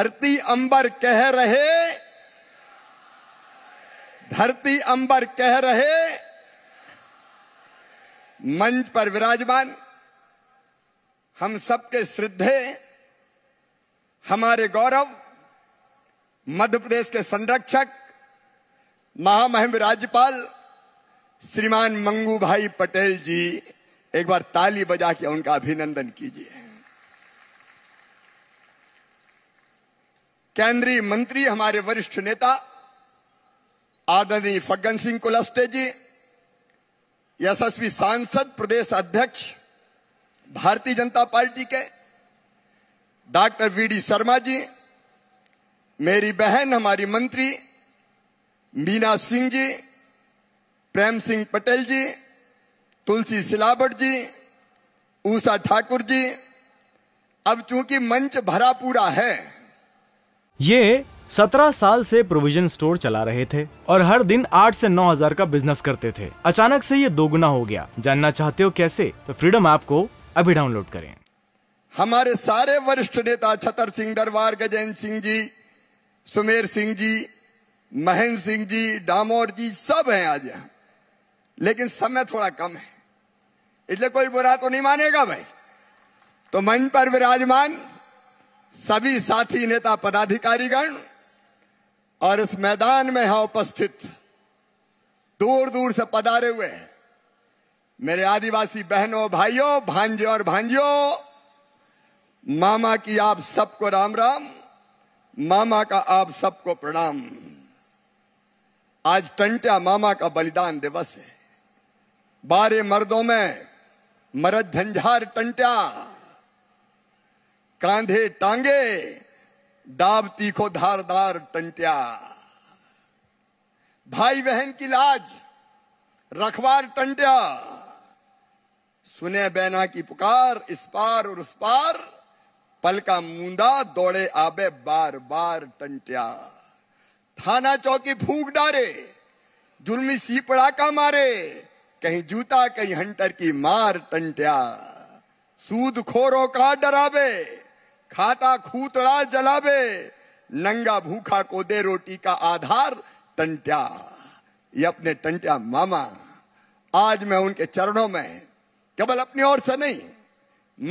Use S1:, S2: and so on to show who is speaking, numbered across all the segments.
S1: धरती अंबर कह रहे धरती अंबर कह रहे मंच पर विराजमान हम सबके श्रद्धे हमारे गौरव मध्य प्रदेश के संरक्षक महामहिम राज्यपाल श्रीमान मंगू भाई पटेल जी एक बार ताली बजा के उनका अभिनंदन कीजिए केंद्रीय मंत्री हमारे वरिष्ठ नेता आदरणीय फग्गन सिंह कुलस्ते जी यशस्वी सांसद प्रदेश अध्यक्ष भारतीय जनता पार्टी के डॉक्टर वीडी शर्मा जी मेरी बहन हमारी मंत्री मीना सिंह जी प्रेम सिंह पटेल जी तुलसी सिलावट जी ऊषा ठाकुर जी अब चूंकि मंच भरा पूरा है ये सत्रह साल से प्रोविजन स्टोर चला रहे थे और हर दिन आठ से नौ हजार का बिजनेस करते थे अचानक से ये दोगुना हो गया जानना चाहते हो कैसे तो फ्रीडम ऐप को अभी डाउनलोड करें हमारे सारे वरिष्ठ नेता छतर सिंह दरबार गजेंद्र सिंह जी सुमेर सिंह जी महेंद्र सिंह जी डामोर जी सब हैं आज यहाँ लेकिन समय थोड़ा कम है इसलिए कोई बुरा तो नहीं मानेगा भाई तो मंच पर विराजमान सभी साथी नेता पदाधिकारीगण और इस मैदान में यहां उपस्थित दूर दूर से पधारे हुए मेरे आदिवासी बहनों भाइयों भांजे और भांजियों मामा की आप सबको राम राम मामा का आप सबको प्रणाम आज टंटा मामा का बलिदान दिवस है बारह मर्दों में मरद झंझार टंट्या कांधे टांगे डाब तीखो धारदार टंट्या भाई बहन की लाज रखवार टंट्या सुने बैना की पुकार इस पार और उस पार पल का मूंदा दौड़े आबे बार बार टंट्या थाना चौकी फूंक डारे जुलमी सी पड़ाका मारे कहीं जूता कहीं हंटर की मार टंट्या सूद खोरों का डरावे खाता खूतड़ा जलाबे नंगा भूखा को दे रोटी का आधार टंट्या ये अपने टंट्या मामा आज मैं उनके चरणों में केवल अपनी ओर से नहीं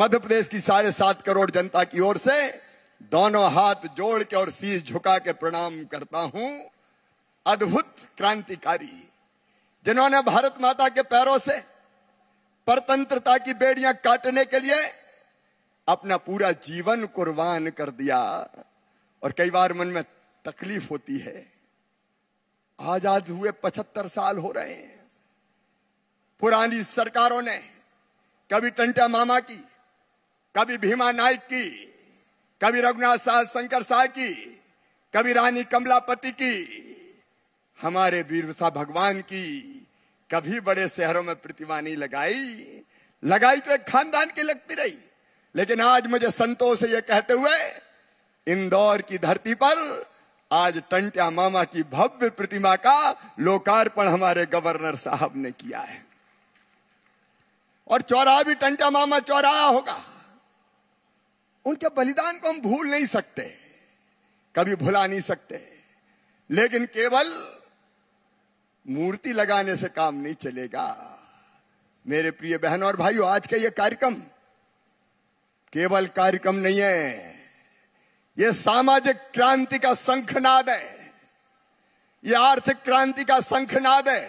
S1: मध्य प्रदेश की साढ़े सात करोड़ जनता की ओर से दोनों हाथ जोड़ के और शीश झुका के प्रणाम करता हूं अद्भुत क्रांतिकारी जिन्होंने भारत माता के पैरों से परतंत्रता की बेड़ियां काटने के लिए अपना पूरा जीवन कुर्बान कर दिया और कई बार मन में तकलीफ होती है आजाद हुए पचहत्तर साल हो रहे हैं पुरानी सरकारों ने कभी टंटा मामा की कभी भीमा नाइक की कभी रघुनाथ शाह शंकर शाह की कभी रानी कमलापति की हमारे वीरसा भगवान की कभी बड़े शहरों में प्रतिमा नहीं लगाई लगाई तो एक खानदान की लगती रही लेकिन आज मुझे संतोष ये कहते हुए इंदौर की धरती पर आज टंट्या मामा की भव्य प्रतिमा का लोकार्पण हमारे गवर्नर साहब ने किया है और चौराहा भी टंट्या मामा चौराहा होगा उनके बलिदान को हम भूल नहीं सकते कभी भुला नहीं सकते लेकिन केवल मूर्ति लगाने से काम नहीं चलेगा मेरे प्रिय बहन और भाइयों आज का यह कार्यक्रम केवल कार्यक्रम नहीं है ये सामाजिक क्रांति का शंखनाद है ये आर्थिक क्रांति का शंखनाद है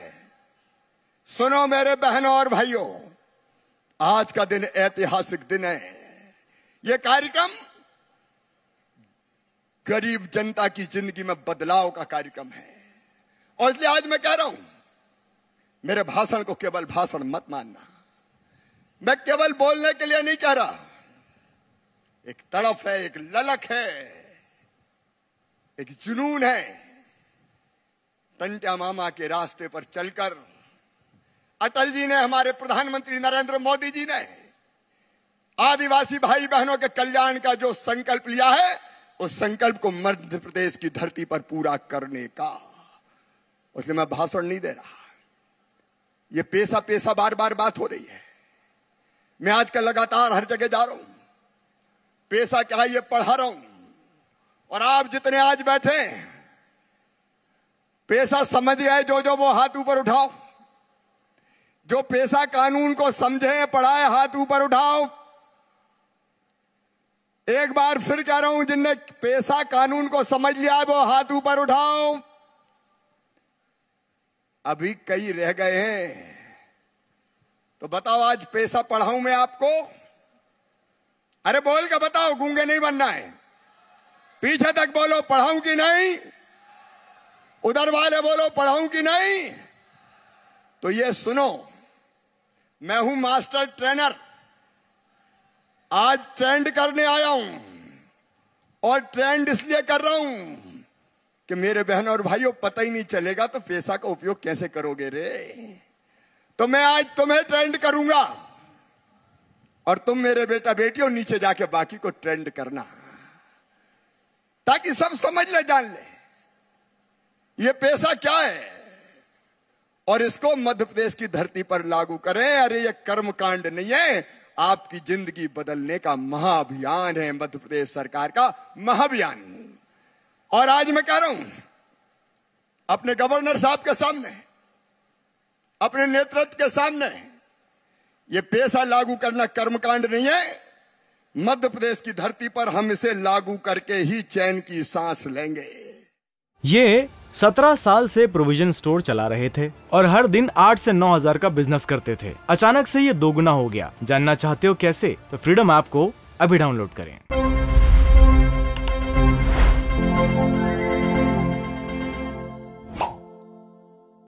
S1: सुनो मेरे बहनों और भाइयों आज का दिन ऐतिहासिक दिन है ये कार्यक्रम गरीब जनता की जिंदगी में बदलाव का कार्यक्रम है और इसलिए आज मैं कह रहा हूं मेरे भाषण को केवल भाषण मत मानना मैं केवल बोलने के लिए नहीं कह रहा एक तड़फ है एक ललक है एक जुनून है टंटा मामा के रास्ते पर चलकर अटल जी ने हमारे प्रधानमंत्री नरेंद्र मोदी जी ने आदिवासी भाई बहनों के कल्याण का जो संकल्प लिया है उस संकल्प को मध्य प्रदेश की धरती पर पूरा करने का उसे मैं भाषण नहीं दे रहा यह पेशा पेशा बार बार बात हो रही है मैं आजकल लगातार हर जगह जा रहा हूं पेशा क्या है ये पढ़ा रहा हूं और आप जितने आज बैठे पेशा समझ गए जो जो वो हाथ ऊपर उठाओ जो पेशा कानून को समझे पढ़ाए हाथ ऊपर उठाओ एक बार फिर कह रहा हूं जिनने पेशा कानून को समझ लिया है वो हाथ ऊपर उठाओ अभी कई रह गए हैं तो बताओ आज पेशा पढ़ाऊं मैं आपको अरे बोल के बताओ गूंगे नहीं बनना है पीछे तक बोलो पढ़ाऊं कि नहीं उधर वाले बोलो पढ़ाऊं कि नहीं तो ये सुनो मैं हूं मास्टर ट्रेनर आज ट्रेंड करने आया हूं और ट्रेंड इसलिए कर रहा हूं कि मेरे बहन और भाइयों पता ही नहीं चलेगा तो पैसा का उपयोग कैसे करोगे रे तो मैं आज तुम्हें ट्रेंड करूंगा और तुम मेरे बेटा बेटियों नीचे जाके बाकी को ट्रेंड करना ताकि सब समझ ले जान ले ये पैसा क्या है और इसको मध्य प्रदेश की धरती पर लागू करें अरे ये कर्म कांड नहीं है आपकी जिंदगी बदलने का महाअभियान है मध्य प्रदेश सरकार का महाअभियान और आज मैं कह रहा हूं अपने गवर्नर साहब के सामने अपने नेतृत्व के सामने ये पैसा लागू करना कर्मकांड नहीं है मध्य प्रदेश की धरती पर हम इसे लागू करके ही चैन की सांस लेंगे ये सत्रह साल से प्रोविजन स्टोर चला रहे थे और हर दिन आठ से नौ हजार का बिजनेस करते थे अचानक से ये दोगुना हो गया जानना चाहते हो कैसे तो फ्रीडम ऐप को अभी डाउनलोड करें